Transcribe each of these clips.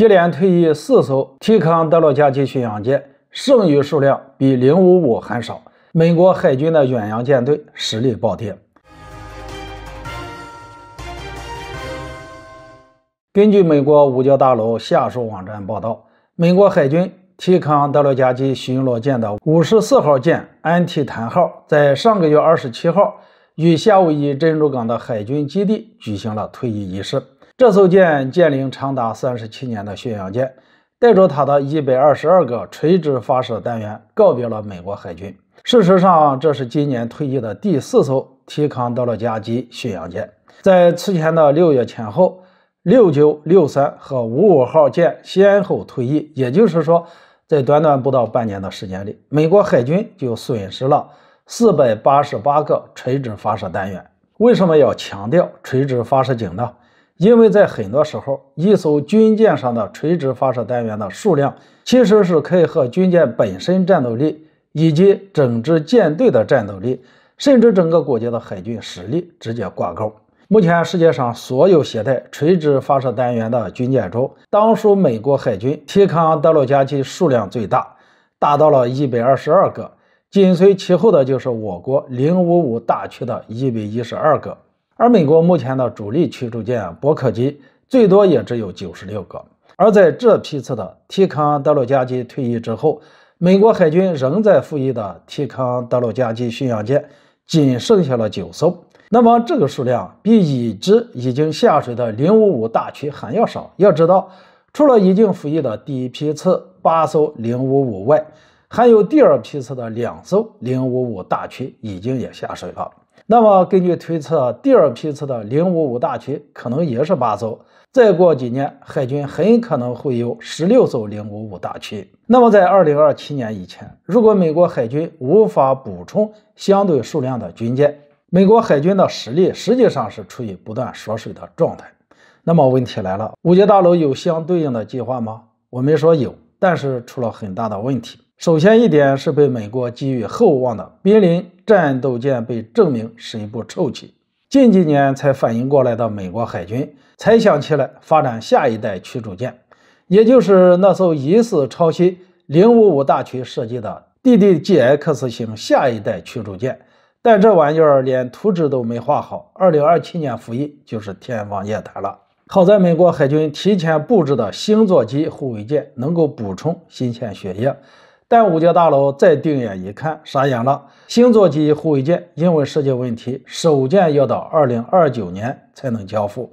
接连退役四艘提康德罗加级巡洋舰，剩余数量比零五五还少。美国海军的远洋舰队实力暴跌。根据美国五角大楼下属网站报道，美国海军提康德罗加级巡逻舰的五十四号舰“安提坦号”在上个月二十七号与夏威夷珍珠港的海军基地举行了退役仪式。这艘舰建龄长达三十七年的巡洋舰，带着它的一百二十二个垂直发射单元告别了美国海军。事实上，这是今年退役的第四艘提康德勒加级巡洋舰。在此前的六月前后，六九、六三和五五号舰先后退役。也就是说，在短短不到半年的时间里，美国海军就损失了四百八十八个垂直发射单元。为什么要强调垂直发射井呢？因为在很多时候，一艘军舰上的垂直发射单元的数量，其实是可以和军舰本身战斗力，以及整支舰队的战斗力，甚至整个国家的海军实力直接挂钩。目前世界上所有携带垂直发射单元的军舰中，当属美国海军提康德鲁加级数量最大，达到了一百二十二个，紧随其后的就是我国零五五大驱的一百一十二个。而美国目前的主力驱逐舰伯克级最多也只有九十六个，而在这批次的提康德鲁加级退役之后，美国海军仍在服役的提康德鲁加级巡洋舰仅剩下了九艘。那么这个数量比已知已经下水的零五五大驱还要少。要知道，除了已经服役的第一批次八艘零五五外，还有第二批次的两艘零五五大驱已经也下水了。那么，根据推测，第二批次的零五五大驱可能也是八艘。再过几年，海军很可能会有十六艘零五五大驱。那么，在二零二七年以前，如果美国海军无法补充相对数量的军舰，美国海军的实力实际上是处于不断缩水的状态。那么，问题来了：五角大楼有相对应的计划吗？我们说有，但是出了很大的问题。首先一点是被美国寄予厚望的濒临战斗舰被证明是一部臭棋，近几年才反应过来的美国海军才想起来发展下一代驱逐舰，也就是那艘疑似抄袭零五五大驱设计的 DDG X 型下一代驱逐舰，但这玩意儿连图纸都没画好，二零二七年服役就是天方夜谭了。好在美国海军提前布置的星座级护卫舰能够补充新鲜血液。但五角大楼再定眼一看，傻眼了。星座级护卫舰因为设计问题，首舰要到二零二九年才能交付，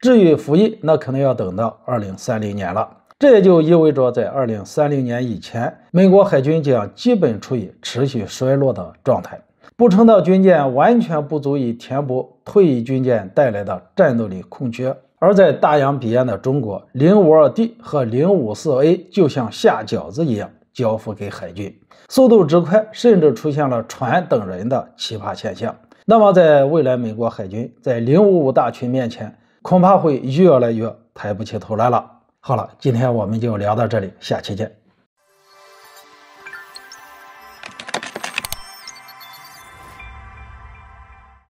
至于服役，那可能要等到二零三零年了。这也就意味着，在二零三零年以前，美国海军将基本处于持续衰落的状态。不成的军舰完全不足以填补退役军舰带来的战斗力空缺。而在大洋彼岸的中国，零五二 D 和零五四 A 就像下饺子一样。交付给海军，速度之快，甚至出现了船等人的奇葩现象。那么，在未来，美国海军在零五五大群面前，恐怕会越来越抬不起头来了。好了，今天我们就聊到这里，下期见。